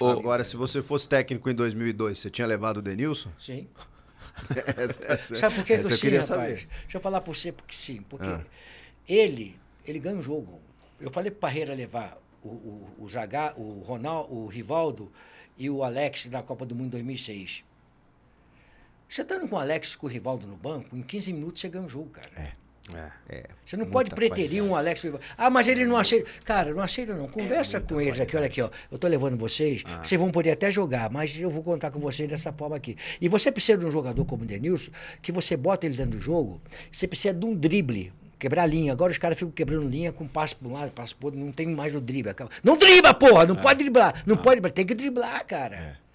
Ô, agora, se você fosse técnico em 2002, você tinha levado o Denilson? Sim. essa, essa, é Sabe por que essa eu sim, queria rapaz? Saber. Deixa eu falar por você, porque sim. Porque ah. ele, ele ganha o jogo. Eu falei pro Parreira levar o, o, o o Ronaldo, o Rivaldo e o Alex na Copa do Mundo em 2006. Você estando tá com o Alex e com o Rivaldo no banco, em 15 minutos você ganha o jogo, cara. É. É. é. Você não pode preterir um Alex. Ah, mas ele não aceita. Cara, não aceita não. Conversa é, com eles qualidade. aqui, olha aqui, ó. Eu tô levando vocês, ah. vocês vão poder até jogar, mas eu vou contar com vocês dessa forma aqui. E você precisa de um jogador como o Denilson, que você bota ele dentro do jogo, você precisa de um drible. Quebrar linha. Agora os caras ficam quebrando linha com passo para um lado, passo para outro. Não tem mais o drible. Não dribla, porra! Não é. pode driblar. Não ah. pode driblar. Tem que driblar, cara. É.